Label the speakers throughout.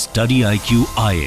Speaker 1: study I Q I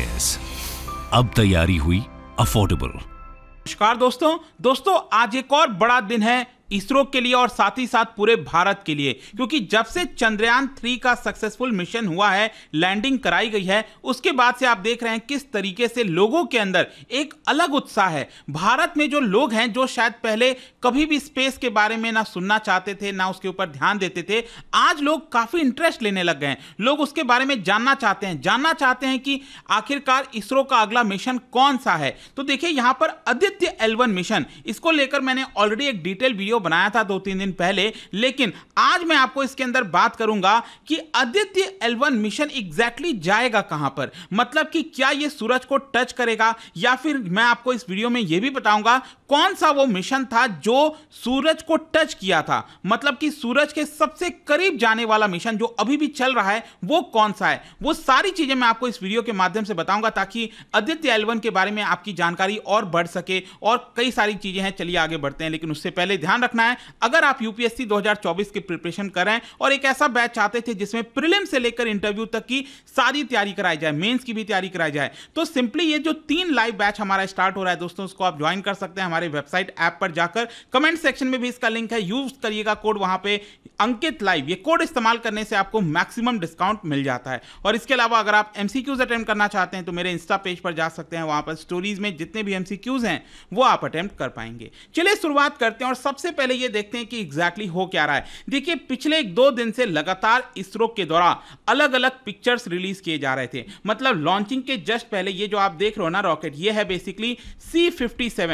Speaker 1: अब तैयारी हुई अफोर्डेबल नमस्कार दोस्तों दोस्तों आज एक और बड़ा दिन है इसरो के लिए और साथ ही साथ पूरे भारत के लिए क्योंकि जब से चंद्रयान थ्री का सक्सेसफुल मिशन हुआ है लैंडिंग कराई गई है उसके बाद से आप देख रहे हैं किस तरीके से लोगों के अंदर एक अलग उत्साह है भारत में जो लोग हैं जो शायद पहले कभी भी स्पेस के बारे में ना सुनना चाहते थे ना उसके ऊपर ध्यान देते थे आज लोग काफी इंटरेस्ट लेने लग गए लोग उसके बारे में जानना चाहते हैं जानना चाहते हैं कि आखिरकार इसरो का अगला मिशन कौन सा है तो देखिए यहां पर आदित्य एलवन मिशन इसको लेकर मैंने ऑलरेडी एक डिटेल वीडियो बनाया था दो तीन दिन पहले लेकिन आज मैं आपको इसके अंदर बात करूंगा कि आदित्य एल मिशन एग्जैक्टली जाएगा कहां पर मतलब कि क्या यह सूरज को टच करेगा या फिर मैं आपको इस वीडियो में यह भी बताऊंगा कौन सा वो मिशन था जो सूरज को टच किया था मतलब कि सूरज के सबसे करीब जाने वाला मिशन जो अभी भी चल रहा है वो कौन सा है वो सारी चीजें मैं आपको इस वीडियो के माध्यम से बताऊंगा ताकि आदित्य एलवन के बारे में आपकी जानकारी और बढ़ सके और कई सारी चीजें हैं चलिए आगे बढ़ते हैं लेकिन उससे पहले ध्यान रख रखना है अगर आप यूपीएससी 2024 की प्रिपरेशन करें और एक ऐसा बैच चाहते थे जिसमें प्रिलिम से लेकर इंटरव्यू तक की सारी तैयारी कराई जाए मेंस की भी तैयारी कराई जाए तो सिंपली ये जो तीन लाइव बैच हमारा स्टार्ट हो रहा है दोस्तों उसको आप ज्वाइन कर सकते हैं हमारे वेबसाइट ऐप पर जाकर कमेंट सेक्शन में भी इसका लिंक है यूज करिएगा कोड वहां पर अंकित लाइव ये कोड इस्तेमाल करने से आपको मैक्सिमम डिस्काउंट मिल जाता है और इसके अलावा अगर आप एमसीक्यूज अटेम्प्ट करना चाहते हैं तो मेरे इंस्टा पेज पर जा सकते हैं वहां पर स्टोरीज में जितने भी एमसीक्यूज हैं वो आप अटेम्प्ट कर पाएंगे चलिए शुरुआत करते हैं और सबसे सबसे पहले ये देखते हैं कि एग्जैक्टली exactly हो क्या रहा है देखिए पिछले एक दो दिन से लगातार इसरो के द्वारा अलग अलग पिक्चर्स रिलीज किए जा रहे थे मतलब लॉन्चिंग के जस्ट पहले ये जो आप देख रहे हो ना रॉकेट ये है बेसिकली सी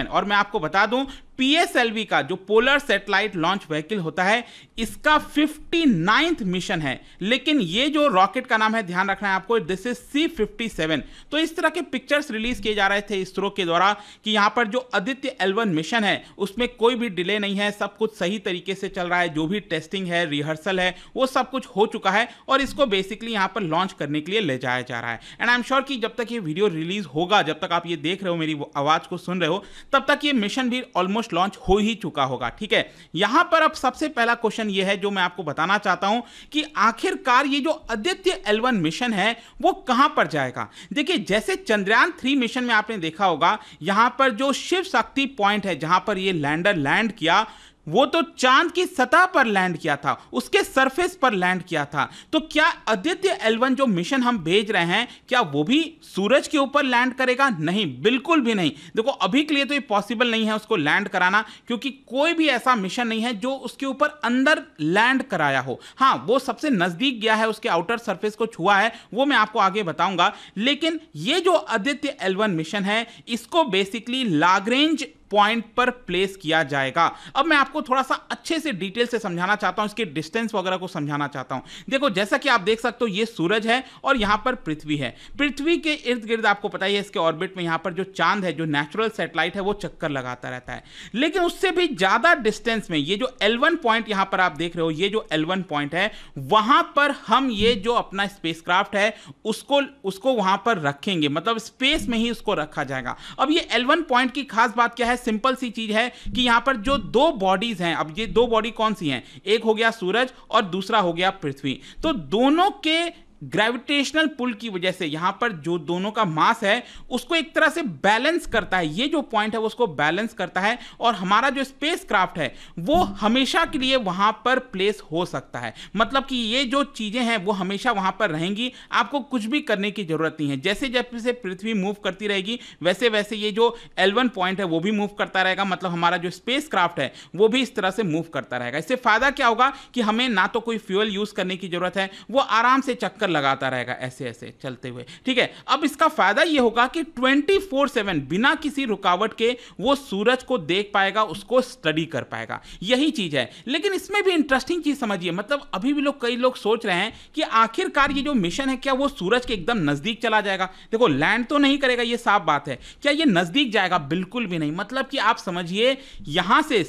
Speaker 1: और मैं आपको बता दूं पीएसएलवी का जो पोलर सैटेलाइट लॉन्च व्हीकल होता है इसका फिफ्टी नाइन्थ मिशन है लेकिन ये जो रॉकेट का नाम है ध्यान रखना है आपको this is C fifty seven तो इस तरह के पिक्चर्स रिलीज किए जा रहे थे इसरो के द्वारा कि यहाँ पर जो आदित्य एलवन मिशन है उसमें कोई भी डिले नहीं है सब कुछ सही तरीके से चल रहा है जो भी टेस्टिंग है रिहर्सल है वो सब कुछ हो चुका है और इसको बेसिकली यहाँ पर लॉन्च करने के लिए ले जाया जा रहा है एंड आई एम श्योर कि जब तक ये वीडियो रिलीज होगा जब तक आप ये देख रहे हो मेरी आवाज़ को सुन रहे हो तब तक ये मिशन भी ऑलमोस्ट ऑलमोस्ट लॉन्च हो ही चुका होगा ठीक है यहां पर अब सबसे पहला क्वेश्चन यह है जो मैं आपको बताना चाहता हूं कि आखिरकार ये जो आदित्य एलवन मिशन है वो कहां पर जाएगा देखिए जैसे चंद्रयान थ्री मिशन में आपने देखा होगा यहां पर जो शिव शक्ति पॉइंट है जहां पर यह लैंडर लैंड किया वो तो चांद की सतह पर लैंड किया था उसके सरफेस पर लैंड किया था तो क्या आदित्य एलवन जो मिशन हम भेज रहे हैं क्या वो भी सूरज के ऊपर लैंड करेगा नहीं बिल्कुल भी नहीं देखो अभी के लिए तो ये पॉसिबल नहीं है उसको लैंड कराना क्योंकि कोई भी ऐसा मिशन नहीं है जो उसके ऊपर अंदर लैंड कराया हो हाँ वो सबसे नज़दीक गया है उसके आउटर सर्फेस को छुआ है वो मैं आपको आगे बताऊंगा लेकिन ये जो आदित्य एलवन मिशन है इसको बेसिकली लागरेंज पॉइंट पर प्लेस किया जाएगा अब मैं आपको थोड़ा सा अच्छे से डिटेल से समझाना चाहता हूं इसके डिस्टेंस वगैरह को समझाना चाहता हूं देखो जैसा कि आप देख सकते हो ये सूरज है और यहां पर पृथ्वी है पृथ्वी के इर्द गिर्द आपको पता ही है इसके ऑर्बिट में यहां पर जो चांद है जो नेचुरल सेटेलाइट है वो चक्कर लगाता रहता है लेकिन उससे भी ज्यादा डिस्टेंस में ये जो एलवन पॉइंट यहां पर आप देख रहे हो ये जो एलवन पॉइंट है वहां पर हम ये जो अपना स्पेस है उसको उसको वहां पर रखेंगे मतलब स्पेस में ही उसको रखा जाएगा अब ये एलवन पॉइंट की खास बात क्या है सिंपल सी चीज है कि यहां पर जो दो बॉडीज हैं अब ये दो बॉडी कौन सी हैं एक हो गया सूरज और दूसरा हो गया पृथ्वी तो दोनों के ग्रेविटेशनल पुल की वजह से यहां पर जो दोनों का मास है उसको एक तरह से बैलेंस करता है ये जो पॉइंट है उसको बैलेंस करता है और हमारा जो स्पेस क्राफ्ट है वो हमेशा के लिए वहां पर प्लेस हो सकता है मतलब कि ये जो चीज़ें हैं वो हमेशा वहां पर रहेंगी आपको कुछ भी करने की ज़रूरत नहीं है जैसे जैसे पृथ्वी मूव करती रहेगी वैसे वैसे ये जो एलवन पॉइंट है वो भी मूव करता रहेगा मतलब हमारा जो स्पेस क्राफ्ट है वो भी इस तरह से मूव करता रहेगा इससे फ़ायदा क्या होगा कि हमें ना तो कोई फ्यूल यूज़ करने की ज़रूरत है वो आराम से चक्कर चक्कर लगाता रहेगा ऐसे ऐसे चलते हुए ठीक है अब इसका फायदा ये होगा कि 24/7 बिना किसी रुकावट के वो सूरज को देख पाएगा उसको स्टडी कर पाएगा यही चीज है लेकिन इसमें भी इंटरेस्टिंग चीज समझिए मतलब अभी भी लोग कई लोग सोच रहे हैं कि आखिरकार ये जो मिशन है क्या वो सूरज के एकदम नजदीक चला जाएगा देखो लैंड तो नहीं करेगा ये साफ बात है क्या ये नजदीक जाएगा बिल्कुल भी नहीं मतलब कि आप समझिए यहां से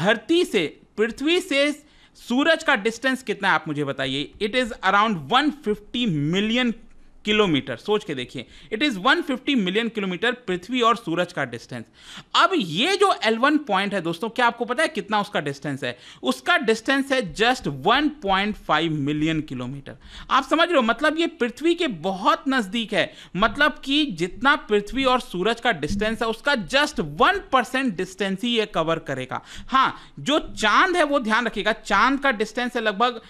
Speaker 1: धरती से पृथ्वी से सूरज का डिस्टेंस कितना है आप मुझे बताइए it is around 150 million kilometre सोच के देखिए इट इज़ 150 मिलियन किलोमीटर पृथ्वी और सूरज का डिस्टेंस अब ये जो L1 पॉइंट है दोस्तों क्या आपको पता है कितना उसका डिस्टेंस है उसका डिस्टेंस है जस्ट 1.5 मिलियन किलोमीटर आप समझ रहे हो मतलब ये पृथ्वी के बहुत नज़दीक है मतलब कि जितना पृथ्वी और सूरज का डिस्टेंस है उसका जस्ट वन परसेंट डिस्टेंस ही ये कवर करेगा हाँ जो चांद है वो ध्यान रखिएगा चांद का डिस्टेंस है लगभग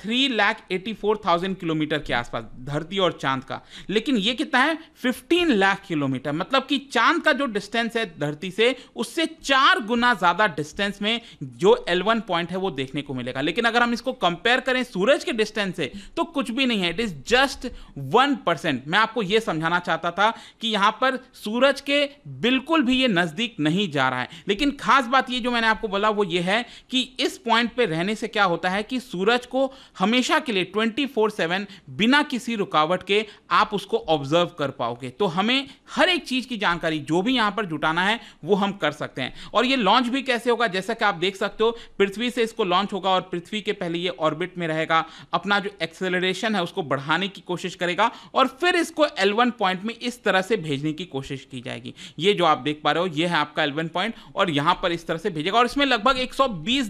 Speaker 1: three lakh eighty four thousand kilometre के आसपास धरती और चांद चांद का लेकिन ये कितना है 15 लाख किलोमीटर मतलब कि चांद का जो डिस्टेंस है धरती से उससे चार गुना ज़्यादा डिस्टेंस में जो L1 पॉइंट है वो देखने को मिलेगा लेकिन अगर हम इसको कंपेयर करें सूरज के डिस्टेंस से तो कुछ भी नहीं है it is just one percent मैं आपको यह समझाना चाहता था कि यहां पर सूरज के बिल्कुल भी ये नज़दीक नहीं जा रहा है लेकिन खास बात ये जो मैंने आपको बोला वो ये है कि इस पॉइंट पे रहने से क्या होता है कि सूरज को हमेशा के लिए 24/7 बिना किसी रुकावट के आप उसको ऑब्जर्व कर पाओगे तो हमें हर एक चीज़ की जानकारी जो भी यहां पर जुटाना है वो हम कर सकते हैं और ये लॉन्च भी कैसे होगा जैसा कि आप देख सकते हो पृथ्वी से इसको लॉन्च होगा और पृथ्वी के पहले ये ऑर्बिट में रहेगा अपना जो एक्सेलरेशन है उसको बढ़ाने की कोशिश करेगा और फिर इसको एलवन पॉइंट में इस तरह से भेजने की कोशिश की जाएगी ये जो आप देख पा रहे हो ये है आपका एलवन पॉइंट और यहां पर इस तरह से भेजेगा और इसमें लगभग एक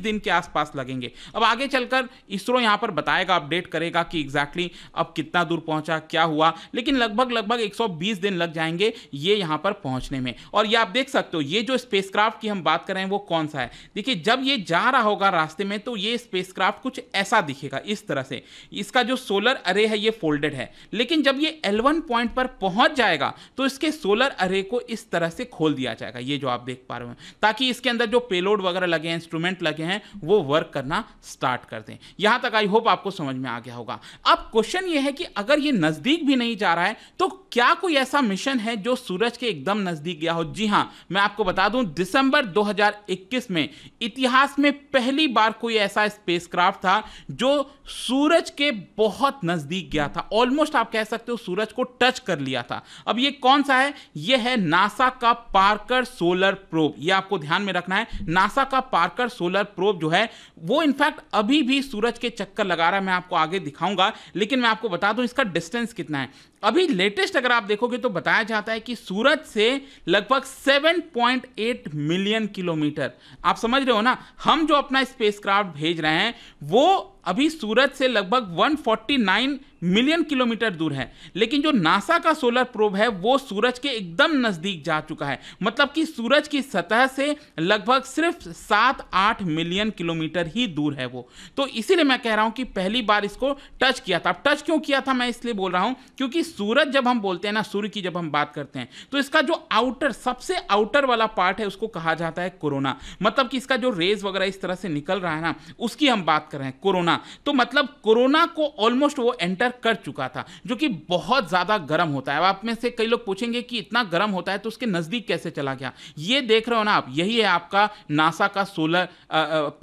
Speaker 1: दिन के आसपास लगेंगे अब आगे चलकर इसरो यहां पर बताएगा अपडेट करेगा कि एग्जैक्टली exactly अब कितना दूर पहुंचा क्या क्या हुआ लेकिन लगभग लगभग 120 दिन लग जाएंगे ये यहाँ पर पहुँचने में और ये आप देख सकते हो ये जो स्पेसक्राफ्ट की हम बात कर रहे हैं वो कौन सा है देखिए जब ये जा रहा होगा रास्ते में तो ये स्पेसक्राफ्ट कुछ ऐसा दिखेगा इस तरह से इसका जो सोलर अरे है ये फोल्डेड है लेकिन जब ये एल पॉइंट पर पहुंच जाएगा तो इसके सोलर अरे को इस तरह से खोल दिया जाएगा ये जो आप देख पा रहे हो ताकि इसके अंदर जो पेलोड वगैरह लगे हैं इंस्ट्रूमेंट लगे हैं वो वर्क करना स्टार्ट कर दें यहां तक आई होप आपको समझ में आ गया होगा अब क्वेश्चन ये है कि अगर ये नजदीक नज़दीक भी नहीं जा रहा है तो क्या कोई ऐसा मिशन है जो सूरज के एकदम नज़दीक गया हो जी हाँ मैं आपको बता दूं दिसंबर 2021 में इतिहास में पहली बार कोई ऐसा स्पेसक्राफ्ट था जो सूरज के बहुत नज़दीक गया था ऑलमोस्ट आप कह सकते हो सूरज को टच कर लिया था अब यह कौन सा है यह है नासा का पार्कर सोलर प्रोब यह आपको ध्यान में रखना है नासा का पार्कर सोलर प्रोब जो है वो इनफैक्ट अभी भी सूरज के चक्कर लगा रहा है मैं आपको आगे दिखाऊंगा लेकिन मैं आपको बता दूं इसका डिस्टेंस कितना है अभी लेटेस्ट अगर आप देखोगे तो बताया जाता है कि सूरत से लगभग 7.8 मिलियन किलोमीटर आप समझ रहे हो ना हम जो अपना स्पेसक्राफ्ट भेज रहे हैं वो अभी सूरज से लगभग 149 मिलियन किलोमीटर दूर है लेकिन जो नासा का सोलर प्रोब है वो सूरज के एकदम नज़दीक जा चुका है मतलब कि सूरज की सतह से लगभग सिर्फ सात आठ मिलियन किलोमीटर ही दूर है वो तो इसीलिए मैं कह रहा हूँ कि पहली बार इसको टच किया था अब टच क्यों किया था मैं इसलिए बोल रहा हूँ क्योंकि सूरज जब हम बोलते हैं ना सूर्य की जब हम बात करते हैं तो इसका जो आउटर सबसे आउटर वाला पार्ट है उसको कहा जाता है कोरोना मतलब कि इसका जो रेज वगैरह इस तरह से निकल रहा है ना उसकी हम बात कर रहे हैं कोरोना कोरोना हाँ, तो मतलब कोरोना को ऑलमोस्ट वो एंटर कर चुका था जो कि बहुत ज़्यादा गर्म होता है अब आप में से कई लोग पूछेंगे कि इतना गर्म होता है तो उसके नज़दीक कैसे चला गया ये देख रहे हो ना आप यही है आपका नासा का सोलर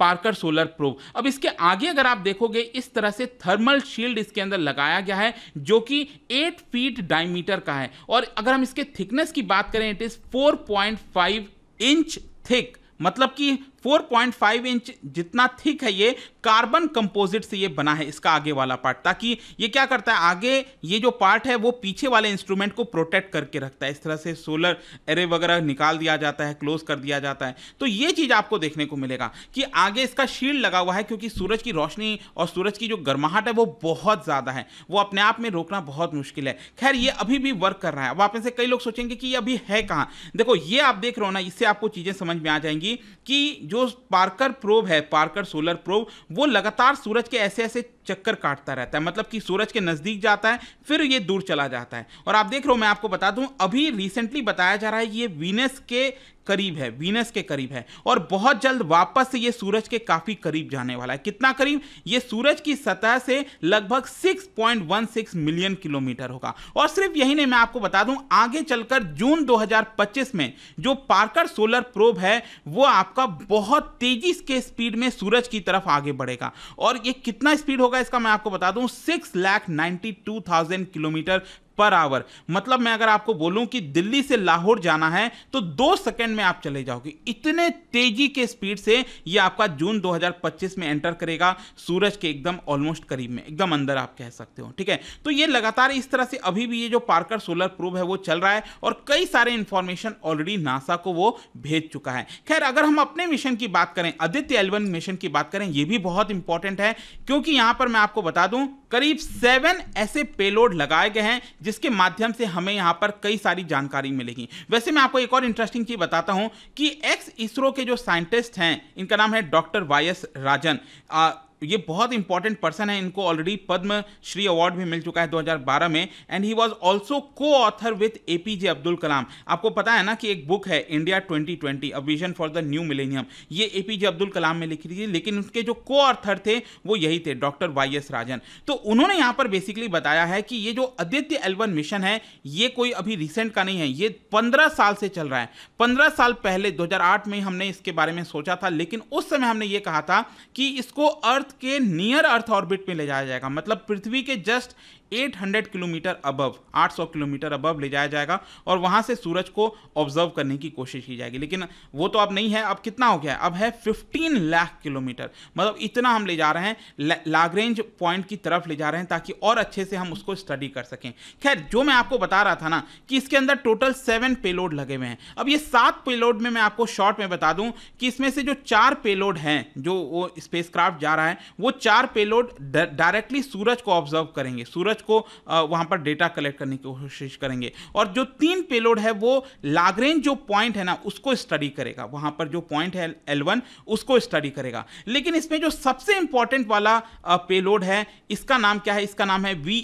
Speaker 1: पार्कर सोलर प्रोब अब इसके आगे अगर आप देखोगे इस तरह से थर्मल शील्ड इसके अंदर लगाया गया है जो कि एट फीट डायमीटर का है और अगर हम इसके थिकनेस की बात करें it is four inch thick मतलब कि 4.5 इंच जितना थिक है ये कार्बन कंपोजिट से ये बना है इसका आगे वाला पार्ट ताकि ये क्या करता है आगे ये जो पार्ट है वो पीछे वाले इंस्ट्रूमेंट को प्रोटेक्ट करके रखता है इस तरह से सोलर एरे वगैरह निकाल दिया जाता है क्लोज कर दिया जाता है तो ये चीज़ आपको देखने को मिलेगा कि आगे इसका शील्ड लगा हुआ है क्योंकि सूरज की रोशनी और सूरज की जो गर्माहट है वो बहुत ज़्यादा है वो अपने आप में रोकना बहुत मुश्किल है खैर ये अभी भी वर्क कर रहा है अब आप में से कई लोग सोचेंगे कि ये अभी है कहाँ देखो ये आप देख रहे हो ना इससे आपको चीज़ें समझ में आ जाएंगी कि जो पार्कर प्रोब है पार्कर सोलर प्रोब वो लगातार सूरज के ऐसे ऐसे चक्कर काटता रहता है मतलब कि सूरज के नज़दीक जाता है फिर ये दूर चला जाता है और आप देख रहे हो मैं आपको बता दूं अभी रिसेंटली बताया जा रहा है ये वीनस के करीब है वीनस के करीब है और बहुत जल्द वापस से ये सूरज के काफ़ी करीब जाने वाला है कितना करीब ये सूरज की सतह से लगभग 6.16 मिलियन किलोमीटर होगा और सिर्फ यही नहीं मैं आपको बता दूं आगे चलकर जून 2025 में जो पार्कर सोलर प्रोब है वो आपका बहुत तेजी के स्पीड में सूरज की तरफ आगे बढ़ेगा और ये कितना स्पीड होगा इसका मैं आपको बता दूं six lakh ninety kilometre per hour मतलब मैं अगर आपको बोलूं कि दिल्ली से लाहौर जाना है तो दो सेकंड में आप चले जाओगे इतने तेजी के स्पीड से ये आपका जून 2025 में एंटर करेगा सूरज के एकदम ऑलमोस्ट करीब में एकदम अंदर आप कह सकते हो ठीक है तो ये लगातार इस तरह से अभी भी ये जो पार्कर सोलर प्रूफ है वो चल रहा है और कई सारे इंफॉर्मेशन ऑलरेडी नासा को वो भेज चुका है खैर अगर हम अपने मिशन की बात करें आदित्य एलवन मिशन की बात करें यह भी बहुत इंपॉर्टेंट है क्योंकि यहां पर मैं आपको बता दूं करीब सेवन ऐसे पेलोड लगाए गए हैं जिसके माध्यम से हमें यहाँ पर कई सारी जानकारी मिलेगी वैसे मैं आपको एक और इंटरेस्टिंग चीज बताता हूँ कि एक्स इसरो के जो साइंटिस्ट हैं इनका नाम है डॉक्टर वाई एस राजन ये बहुत इंपॉर्टेंट पर्सन है इनको ऑलरेडी पद्म श्री अवार्ड भी मिल चुका है 2012 में and he was also co author with A P J Abdul Kalam आपको पता है ना कि एक बुक है India 2020 a vision for the new millennium ये ए पी जे अब्दुल कलाम में लिखी थी लेकिन उनके जो को ऑथर थे वो यही थे डॉक्टर वाई एस राजन तो उन्होंने यहाँ पर बेसिकली बताया है कि ये जो आदित्य एल्बन मिशन है ये कोई अभी रिसेंट का नहीं है ये पंद्रह साल से चल रहा है पंद्रह साल पहले दो में हमने इसके बारे में सोचा था लेकिन उस समय हमने ये कहा था कि इसको अर्थ के नियर अर्थ ऑर्बिट में ले जाया जाएगा मतलब पृथ्वी के just 800 kilometre above 800 kilometre above ले जाया जाएगा और वहां से सूरज को ऑब्जर्व करने की कोशिश की जाएगी लेकिन वो तो अब नहीं है अब कितना हो गया अब है 15 लाख किलोमीटर मतलब इतना हम ले जा रहे हैं लागरेंज पॉइंट की तरफ ले जा रहे हैं ताकि और अच्छे से हम उसको स्टडी कर सकें खैर जो मैं आपको बता रहा था ना कि इसके अंदर टोटल सेवन पेलोड लगे हुए हैं अब ये सात पेलोड में मैं आपको शॉर्ट में बता दूं कि इसमें से जो चार पेलोड हैं जो वो स्पेसक्राफ्ट जा रहा है वो चार पेलोड डायरेक्टली सूरज को ऑब्जर्व करेंगे सूरज रिसर्च को वहां पर डेटा कलेक्ट करने की कोशिश करेंगे और जो तीन पेलोड है वो लागरेंज जो पॉइंट है ना उसको स्टडी करेगा वहां पर जो पॉइंट है एल वन उसको स्टडी करेगा लेकिन इसमें जो सबसे इंपॉर्टेंट वाला पेलोड है इसका नाम क्या है इसका नाम है V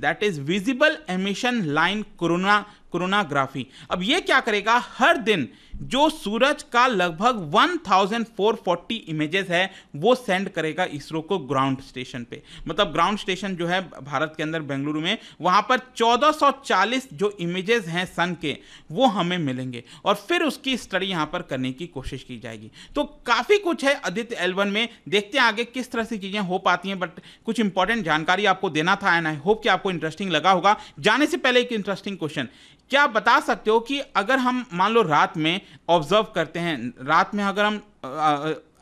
Speaker 1: that is visible emission line corona coronagraphy अब ये क्या करेगा हर दिन जो सूरज का लगभग 1440 इमेजेस है वो सेंड करेगा इसरो को ग्राउंड स्टेशन पे मतलब ग्राउंड स्टेशन जो है भारत के अंदर बेंगलुरु में वहाँ पर 1440 जो इमेजेस हैं सन के वो हमें मिलेंगे और फिर उसकी स्टडी यहाँ पर करने की कोशिश की जाएगी तो काफ़ी कुछ है आदित्य एलवन में देखते हैं आगे किस तरह से चीज़ें हो पाती हैं बट कुछ इंपॉर्टेंट जानकारी आपको देना था एंड आई होप कि आपको इंटरेस्टिंग लगा होगा जाने से पहले एक इंटरेस्टिंग क्वेश्चन क्या बता सकते हो कि अगर हम मान लो रात में ऑब्जर्व करते हैं रात में अगर हम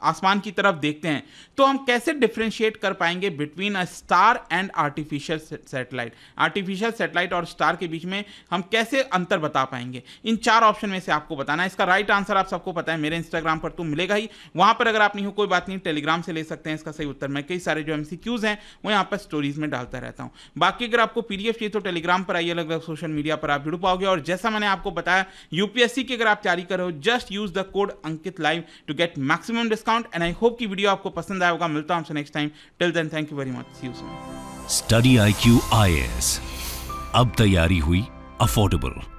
Speaker 1: आसमान की तरफ देखते हैं तो हम कैसे डिफ्रेंशिएट कर पाएंगे between a star and artificial satellite artificial satellite और स्टार के बीच में हम कैसे अंतर बता पाएंगे इन चार ऑप्शन में से आपको बताना है इसका राइट आंसर आप सबको पता है मेरे इंस्टाग्राम पर तो मिलेगा ही वहां पर अगर आप नहीं हो कोई बात नहीं टेलीग्राम से ले सकते हैं इसका सही उत्तर मैं कई सारे जो एम हैं वो यहाँ पर स्टोरीज में डालता रहता हूँ बाकी अगर आपको पी चाहिए तो टेलीग्राम पर आइए अलग अलग सोशल मीडिया पर आप जुड़ पाओगे और जैसा मैंने आपको बताया यूपीएससी की अगर आप तैयारी करो just use the code Ankit live to get maximum disc discount and I hope की वीडियो आपको पसंद आया होगा मिलता हूं next time till then thank you very much see you soon study I S अब तैयारी हुई अफोर्डेबल